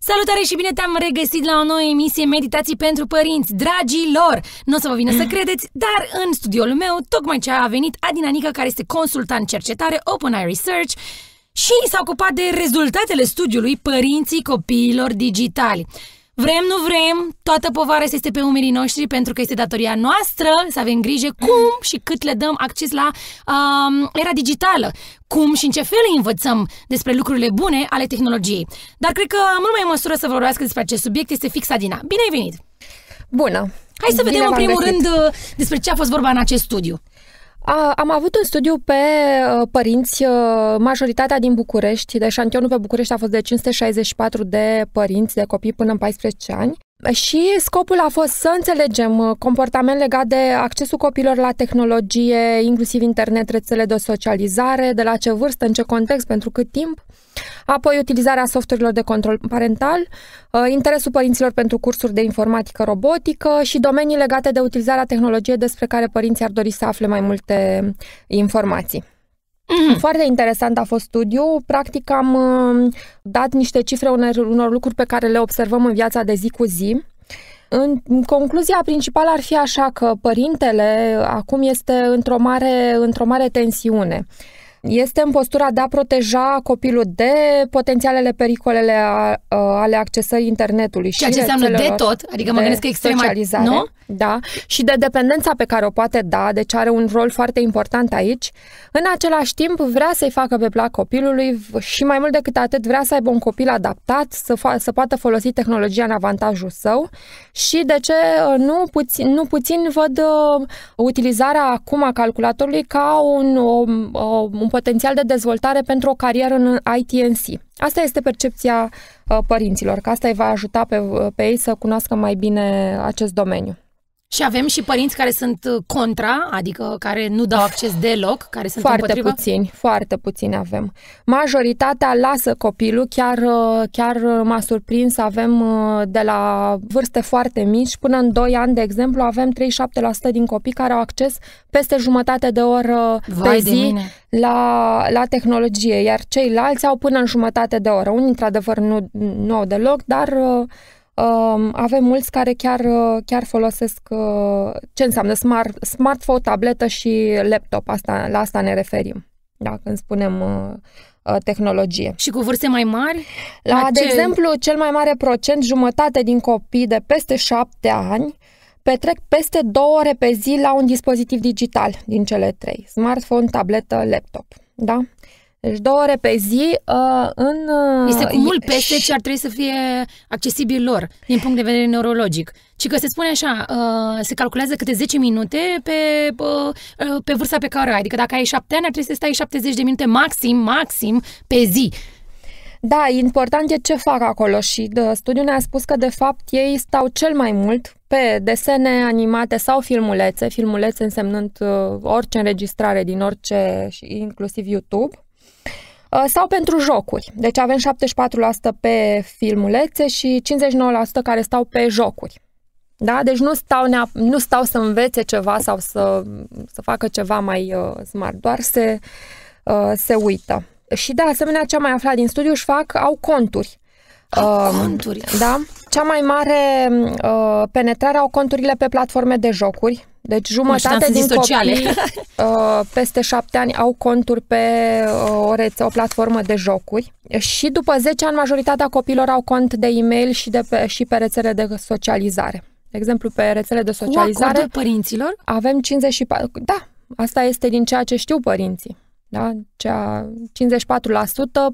Salutare și bine te-am regăsit la o nouă emisie Meditații pentru Părinți, dragii lor. Nu o să vă vină să credeți, dar în studioul meu tocmai ce a venit Adina Nică, care este consultant cercetare Open Eye Research și s-a ocupat de rezultatele studiului Părinții Copiilor Digitali. Vrem, nu vrem, toată povara este pe umerii noștri pentru că este datoria noastră să avem grijă cum și cât le dăm acces la um, era digitală, cum și în ce fel învățăm despre lucrurile bune ale tehnologiei. Dar cred că mult mai în măsură să vorbească despre acest subiect este fix Adina. Bine ai venit! Bună! Hai să Bine vedem în primul găsit. rând uh, despre ce a fost vorba în acest studiu. A, am avut un studiu pe uh, părinți, uh, majoritatea din București, de deci șantionul pe București a fost de 564 de părinți de copii până în 14 ani și scopul a fost să înțelegem uh, comportament legat de accesul copilor la tehnologie, inclusiv internet, rețele de socializare, de la ce vârstă, în ce context, pentru cât timp, apoi utilizarea softurilor de control parental, uh, interesul părinților pentru cursuri de informatică robotică și domenii legate de utilizarea tehnologiei despre care părinții ar dori să afle mai multe informații. Mm-hmm. Foarte interesant a fost studiu. Practic am uh, dat niște cifre unor, unor lucruri pe care le observăm în viața de zi cu zi. În concluzia principală ar fi așa că părintele acum este într-o mare, într-o mare tensiune este în postura de a proteja copilul de potențialele pericolele a, ale accesării internetului. Ceea și ce înseamnă de tot, adică mă gândesc că extrem nu? Da, și de dependența pe care o poate da, deci are un rol foarte important aici. În același timp, vrea să-i facă pe plac copilului și mai mult decât atât vrea să aibă un copil adaptat, să, fa- să poată folosi tehnologia în avantajul său și de ce uh, nu puțin, nu puțin văd uh, utilizarea acum a calculatorului ca un, o, o, un potențial de dezvoltare pentru o carieră în ITNC. Asta este percepția uh, părinților, că asta îi va ajuta pe, uh, pe ei să cunoască mai bine acest domeniu. Și avem și părinți care sunt uh, contra, adică care nu dau acces deloc, care sunt foarte împotriva? puțini, foarte puțini avem. Majoritatea lasă copilul, chiar, uh, chiar uh, m-a surprins, avem de la vârste foarte mici până în 2 ani, de exemplu, avem 37% din copii care au acces peste jumătate de oră Vai pe zi la, la tehnologie, iar ceilalți au până în jumătate de oră. Unii, într-adevăr, nu, nu au deloc, dar uh, avem mulți care chiar, uh, chiar folosesc uh, ce înseamnă smart, smartphone, tabletă și laptop. Asta, la asta ne referim, da, când spunem uh, tehnologie. Și cu vârste mai mari? La, la de ce... exemplu, cel mai mare procent, jumătate din copii de peste șapte ani, petrec peste două ore pe zi la un dispozitiv digital din cele trei. Smartphone, tabletă, laptop. Da? Uh, deci două ore pe zi uh, în... Uh, este cu mult peste și... ce ar trebui să fie accesibil lor din punct de vedere neurologic. Și că se spune așa, uh, se calculează câte 10 minute pe, uh, uh, pe vârsta pe care o ai. Adică dacă ai 7 ani, ar trebui să stai 70 de minute maxim, maxim pe zi. Da, important e ce fac acolo și de, studiul ne-a spus că de fapt ei stau cel mai mult pe desene animate sau filmulețe, filmulețe însemnând uh, orice înregistrare din orice, inclusiv YouTube, Uh, sau pentru jocuri. Deci avem 74% pe filmulețe și 59% care stau pe jocuri. Da? Deci nu stau, nea, nu stau să învețe ceva sau să, să facă ceva mai uh, smart, doar se, uh, se uită. Și de asemenea, ce am mai aflat din studiu, își fac, au conturi. Au uh, conturi. Da? Cea mai mare uh, penetrare au conturile pe platforme de jocuri, deci jumătate din sociale. copii uh, peste șapte ani au conturi pe uh, o, rețe, o platformă de jocuri și după 10 ani majoritatea copiilor au cont de e-mail și, de pe, și pe rețele de socializare. De exemplu, pe rețele de socializare... Cu părinților? Avem 54... Da, asta este din ceea ce știu părinții. Da? Cea 54%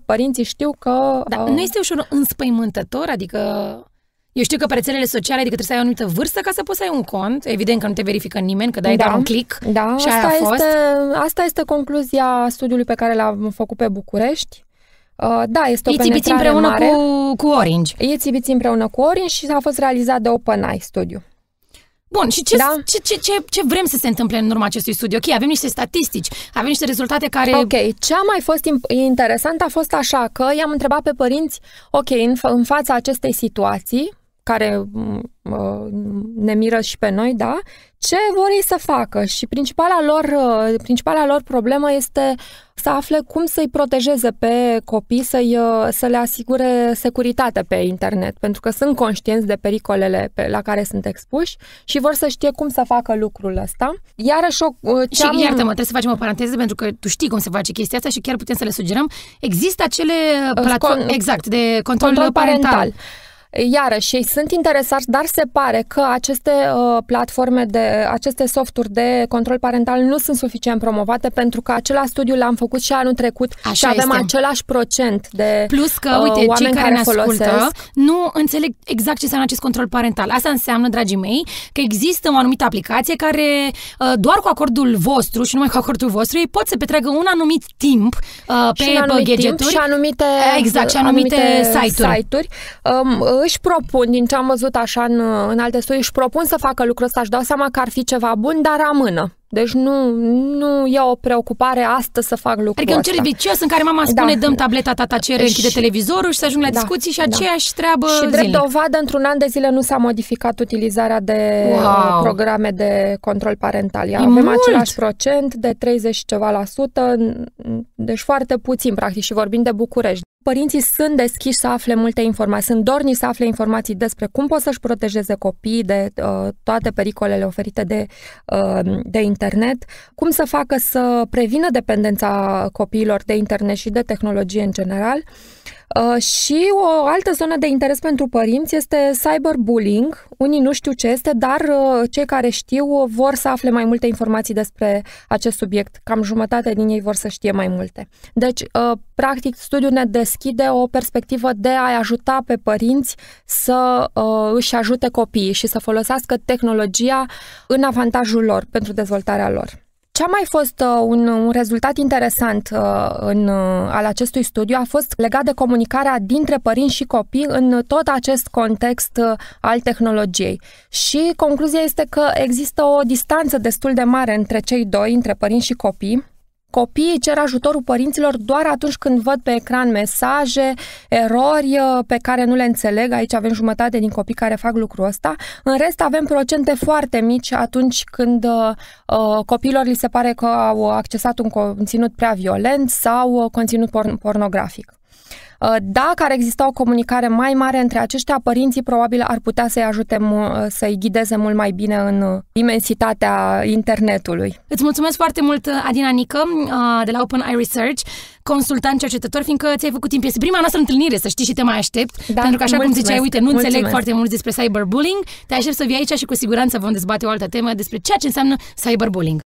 părinții știu că... Da, uh, nu este ușor înspăimântător? Adică eu știu că pe rețelele sociale, adică trebuie să ai o anumită vârstă ca să poți să ai un cont. Evident că nu te verifică nimeni, că dai da. doar un click da, și asta a fost. Este, asta este concluzia studiului pe care l-am făcut pe București. Uh, da, este o Iți penetrare împreună mare. Cu, cu Orange. Iți împreună cu Orange și a fost realizat de OpenAI studiu. Bun, și ce, da? ce, ce, ce, ce vrem să se întâmple în urma acestui studiu? Ok, avem niște statistici, avem niște rezultate care... Ok, ce a mai fost interesant a fost așa că i-am întrebat pe părinți, ok, în, fa- în fața acestei situații, care mm, ne miră și pe noi, da, ce vor ei să facă și principala lor, uh, principala lor problemă este să afle cum să-i protejeze pe copii, să-i, uh, să le asigure securitate pe internet, pentru că sunt conștienți de pericolele pe, la care sunt expuși și vor să știe cum să facă lucrul ăsta. Iarăși o... Uh, și am... iartă-mă, trebuie să facem o paranteză pentru că tu știi cum se face chestia asta și chiar putem să le sugerăm. Există acele platforme, exact, de control, control parental. parental Iarăși, ei sunt interesați, dar se pare că aceste uh, platforme, de, aceste softuri de control parental nu sunt suficient promovate pentru că același studiu l-am făcut și anul trecut Așa și avem este. același procent de Plus că, uh, uite, uh, oameni cei care, care ne folosesc. ascultă nu înțeleg exact ce înseamnă acest control parental. Asta înseamnă, dragii mei, că există o anumită aplicație care uh, doar cu acordul vostru și numai cu acordul vostru ei pot să petreagă un anumit timp uh, pe și anumit gadgeturi. Timp și anumite, exact, și anumite, anumite site-uri. site-uri um, își propun, din ce am văzut așa în, în alte studii, își propun să facă lucrul ăsta, își dau seama că ar fi ceva bun, dar amână. Deci nu, nu e o preocupare astăzi să fac lucrul Adică în cel vicios în care mama spune da. dăm tableta, tata cere, și... de televizorul și să ajung la da. discuții și da. aceeași da. treabă Și drept zilnic. dovadă, într-un an de zile nu s-a modificat utilizarea de wow. programe de control parental. Ia, avem mult. același procent de 30 ceva la sută, deci foarte puțin practic și vorbim de București părinții sunt deschiși să afle multe informații, sunt dorni să afle informații despre cum pot să-și protejeze copiii de uh, toate pericolele oferite de, uh, de internet, cum să facă să prevină dependența copiilor de internet și de tehnologie în general Uh, și o altă zonă de interes pentru părinți este cyberbullying. Unii nu știu ce este, dar uh, cei care știu uh, vor să afle mai multe informații despre acest subiect. Cam jumătate din ei vor să știe mai multe. Deci, practic, studiul ne deschide o perspectivă de a ajuta pe părinți să își ajute copiii și să folosească tehnologia în avantajul lor pentru dezvoltarea lor. Ce a mai fost uh, un, un rezultat interesant uh, în, uh, al acestui studiu a fost legat de comunicarea dintre părinți și copii în tot acest context uh, al tehnologiei. Și concluzia este că există o distanță destul de mare între cei doi, între părinți și copii, copiii cer ajutorul părinților doar atunci când văd pe ecran mesaje, erori uh, pe care nu le înțeleg. Aici avem jumătate din copii care fac lucrul ăsta. În rest avem procente foarte mici atunci când uh, uh copiilor li se pare că au accesat un conținut prea violent sau uh, conținut porn- pornografic. Uh, dacă ar exista o comunicare mai mare între aceștia, părinții probabil ar putea să-i ajute, uh, să-i ghideze mult mai bine în uh, imensitatea internetului. Îți mulțumesc foarte mult, Adina Nică, de la Open Eye Research, consultant cercetător, fiindcă ți-ai făcut timp. Este prima noastră întâlnire, să știi, și te mai aștept. Da, pentru că, așa mulțumesc. cum ziceai, uite, nu mulțumesc. înțeleg foarte mult despre cyberbullying, te aștept să vii aici și cu siguranță vom dezbate o altă temă despre ceea ce înseamnă cyberbullying.